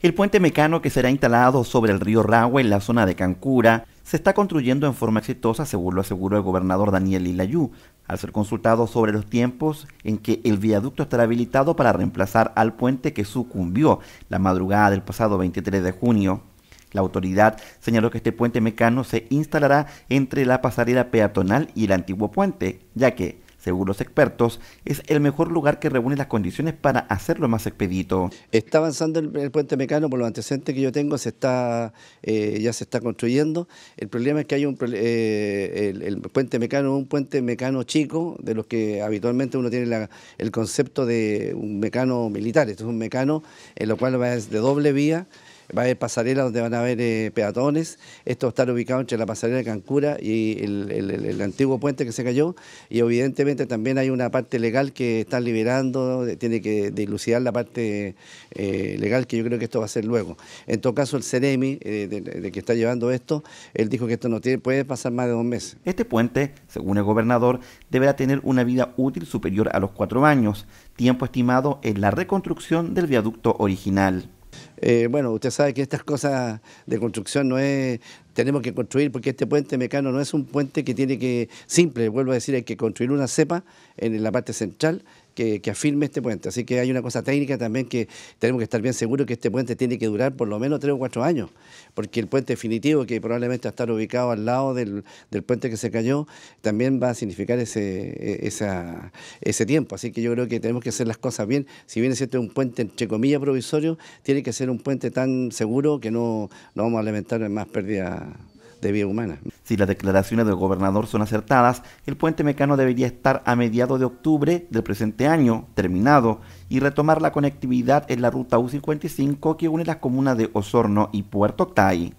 El puente mecano que será instalado sobre el río Rawa en la zona de Cancura se está construyendo en forma exitosa, según lo aseguró el gobernador Daniel Ilayú, al ser consultado sobre los tiempos en que el viaducto estará habilitado para reemplazar al puente que sucumbió la madrugada del pasado 23 de junio. La autoridad señaló que este puente mecano se instalará entre la pasarela peatonal y el antiguo puente, ya que según los expertos, es el mejor lugar que reúne las condiciones para hacerlo más expedito. Está avanzando el, puente mecano por lo antecedente que yo tengo, se está, eh, ya se está construyendo. El problema es que hay un eh, el, puente mecano, un puente mecano chico, de los que habitualmente uno tiene el concepto de un mecano militar. Esto es un mecano en lo cual va de doble vía va a haber pasarelas donde van a haber eh, peatones. Esto va a estar ubicado entre la pasarela de Cancura y el, antiguo puente que se cayó. Y evidentemente también hay una parte legal que están liberando, tiene que dilucidar la parte eh, legal, que yo creo que esto va a ser luego. En todo caso, el CEREMI, eh, de, que está llevando esto, él dijo que esto no puede pasar más de dos meses. Este puente, según el gobernador, deberá tener una vida útil superior a los cuatro años, tiempo estimado en la reconstrucción del viaducto original. Eh, bueno, usted sabe que estas cosas de construcción no es, tenemos que construir, porque este puente mecano no es un puente que tiene que, simple, vuelvo a decir, hay que construir una cepa en la parte central que, afirme este puente. Así que hay una cosa técnica también que tenemos que estar bien seguros que este puente tiene que durar por lo menos tres o cuatro años, porque el puente definitivo, que probablemente va a estar ubicado al lado del, puente que se cayó, también va a significar e, ese, tiempo. Así que yo creo que tenemos que hacer las cosas bien. Si bien es cierto, un puente entre comillas provisorio, tiene que ser un puente tan seguro que no, no vamos a lamentar más pérdidas. Si las declaraciones del gobernador son acertadas, el puente mecano debería estar a mediados de octubre del presente año terminado y retomar la conectividad en la ruta U55 que une las comunas de Osorno y Puerto Tay.